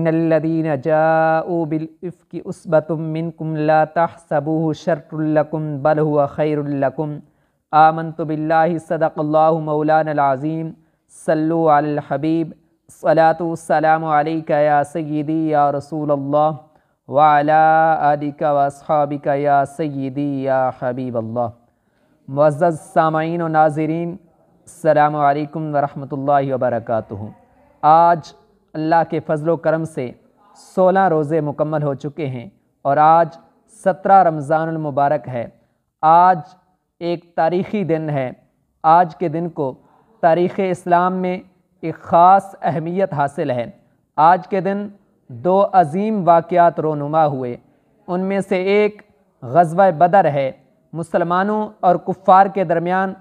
इन्नल्लदीन जाऊ बिल इफ़्की मिनकुम ला बल आमन तो बिल्लाहि सदक़ल्लाहु मौलाना अज़ीम सल्लु अल हबीब सलातु सलाम अलैका या सय्यदी या रसूल अल्लाह वाला अलिका वसहाबिका या सय्यदी या हबीब अल्लाह मुआज़ सामीन नाजरीन अल्लाम वरहमल वर्क आज अल्लाह के फजलो करम से सोलह रोज़े मुकम्मल हो चुके हैं और आज सत्रह रमज़ान मुबारक है आज एक तारीख़ी दिन है आज के दिन को तारीख़ इस्लाम में एक ख़ास अहमियत हासिल है आज के दिन दो अजीम वाक़ात रोनुमा हुए उनमें से एक गजब बदर है मुसलमानों और कुफ़ार के दरमियान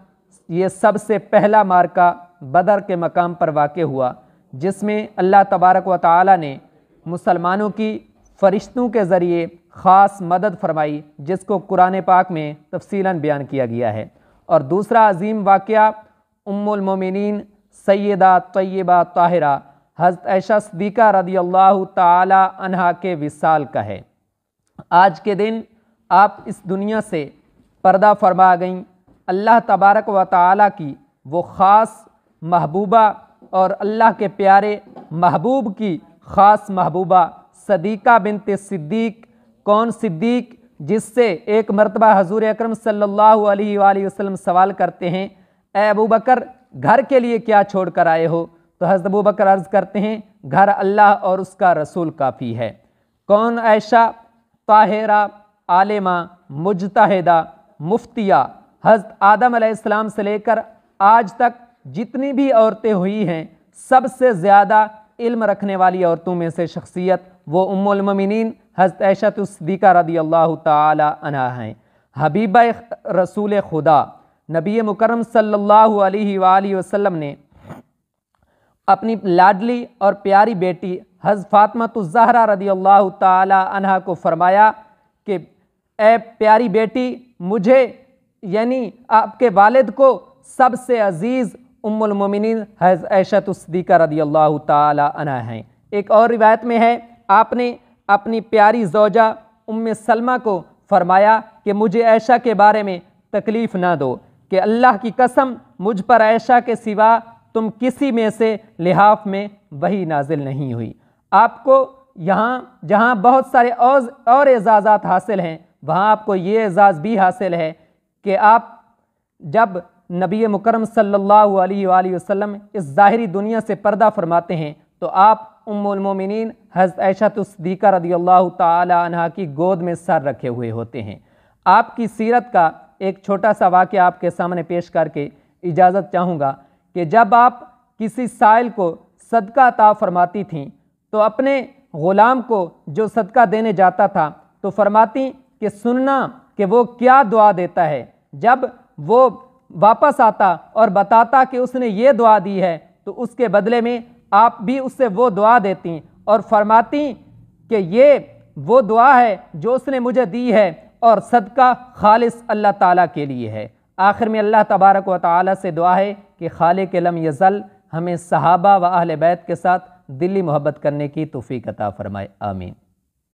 ये सबसे पहला मार्का बदर के मकाम पर वाक़ हुआ जिसमें अल्लाह तबारक व ताली ने मुसलमानों की फ़रिश्तों के ज़रिए ख़ास मदद फरमाई जिसको कुरान पाक में तफसीला बयान किया गया है और दूसरा अजीम वाक़ उम्मिन सैदा तय्यबा ताहिरा हज़रत ऐशा सदीक़ा रदी अल्लाह तहा के विसाल का है आज के दिन आप इस दुनिया से पर्दा फरमा गईं अल्लाह तबारक व ताली की वो ख़ास महबूबा और अल्लाह के प्यारे महबूब की ख़ास महबूबा सदीक़ा बिनत सिद्दीक कौन सिद्दीक जिससे एक मरतबा हजूर अक्रम सल्लल्लाहु अलैहि सवाल करते हैं ए अबू बकर घर के लिए क्या छोड़ कर आए हो तो हज़रत अबू बकर अर्ज़ करते हैं घर अल्लाह और उसका रसूल काफ़ी है कौन ऐशा ताहरा आलिमा मुजतहदा मुफ्तिया हज़रत आदम आसमाम से लेकर आज तक जितनी भी औरतें हुई हैं सबसे ज़्यादा इल्म रखने वाली औरतों में से शख्सियत वो उम्मिन हज़रत ऐशतुस्दीका रदी अल्लाह तहा हैं हबीब रसूल खुदा नबी मुकरम सल्लल्लाहु अलैहि वसल्लम ने अपनी लाडली और प्यारी बेटी हज़ फ़ातमतुज़हरा रदी अल्लाह तहा को फरमाया कि ए प्यारी बेटी मुझे यानी आपके वालिद को सबसे अज़ीज़ उम्मिन हज़ ऐशत सदीक़ा रदी अल्लाह तला हैं एक और रिवायत में है आपने अपनी प्यारी जोजा उम सलमा को फरमाया कि मुझे ऐशा के बारे में तकलीफ़ ना दो कि अल्लाह की कसम मुझ पर ऐशा के सिवा तुम किसी में से लिहाफ में वही नाजिल नहीं हुई आपको यहाँ जहाँ बहुत सारे और और एजाज़ात हासिल हैं वहाँ आपको ये एजाज़ भी हासिल है कि आप जब नबी मुकरम सल्लल्लाहु अलैहि वसल्लम इस ज़ाहरी दुनिया से पर्दा फरमाते हैं तो आप उम्मिन हज़ ऐशा तस्दीक़ा रदी अल्लाह तहा की गोद में सर रखे हुए होते हैं आपकी सीरत का एक छोटा सा वाक्य आपके सामने पेश करके इजाज़त चाहूँगा कि जब आप किसी साइल को सदका अता फरमाती थी तो अपने ग़ुलाम को जो सदका देने जाता था तो फरमाती कि सुनना कि वो क्या दुआ देता है जब वो वापस आता और बताता कि उसने ये दुआ दी है तो उसके बदले में आप भी उससे वो दुआ देती और फरमाती कि ये वो दुआ है जो उसने मुझे दी है और सदका खालिस अल्लाह ताला के लिए है आखिर में अल्लाह तबारक व ताली से दुआ है कि खाले के लम यज़ल हमें सहाबा व अहल बैत के साथ दिली मोहब्बत करने की तोफ़ी कता फ़रमाए आमीन